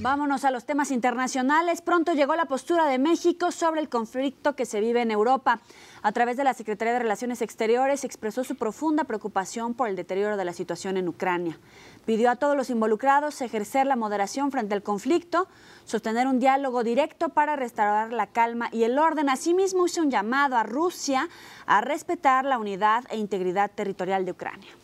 Vámonos a los temas internacionales. Pronto llegó la postura de México sobre el conflicto que se vive en Europa. A través de la Secretaría de Relaciones Exteriores expresó su profunda preocupación por el deterioro de la situación en Ucrania. Pidió a todos los involucrados ejercer la moderación frente al conflicto, sostener un diálogo directo para restaurar la calma y el orden. Asimismo hizo un llamado a Rusia a respetar la unidad e integridad territorial de Ucrania.